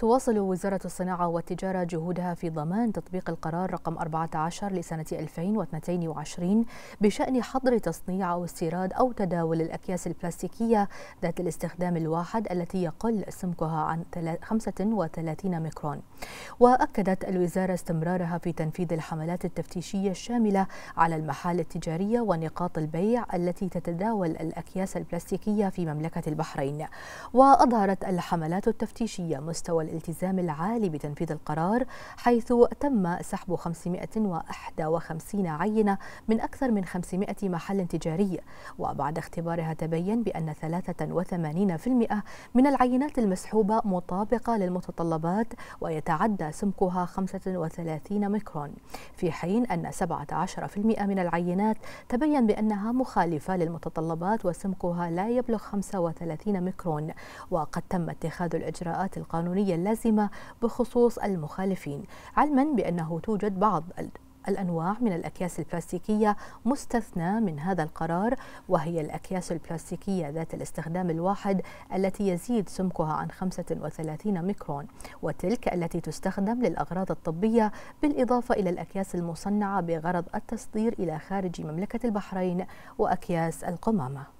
تواصل وزارة الصناعة والتجارة جهودها في ضمان تطبيق القرار رقم 14 لسنة 2022 بشأن حظر تصنيع أو استيراد أو تداول الأكياس البلاستيكية ذات الاستخدام الواحد التي يقل سمكها عن 35 ميكرون وأكدت الوزارة استمرارها في تنفيذ الحملات التفتيشية الشاملة على المحال التجارية ونقاط البيع التي تتداول الأكياس البلاستيكية في مملكة البحرين وأظهرت الحملات التفتيشية مستوى الالتزام العالي بتنفيذ القرار حيث تم سحب 551 عينة من أكثر من 500 محل تجاري وبعد اختبارها تبين بأن 83% من العينات المسحوبة مطابقة للمتطلبات ويتعدى سمكها 35 ميكرون في حين أن 17% من العينات تبين بأنها مخالفة للمتطلبات وسمكها لا يبلغ 35 ميكرون وقد تم اتخاذ الإجراءات القانونية اللازمة بخصوص المخالفين علما بأنه توجد بعض الأنواع من الأكياس البلاستيكية مستثنى من هذا القرار وهي الأكياس البلاستيكية ذات الاستخدام الواحد التي يزيد سمكها عن 35 ميكرون وتلك التي تستخدم للأغراض الطبية بالإضافة إلى الأكياس المصنعة بغرض التصدير إلى خارج مملكة البحرين وأكياس القمامة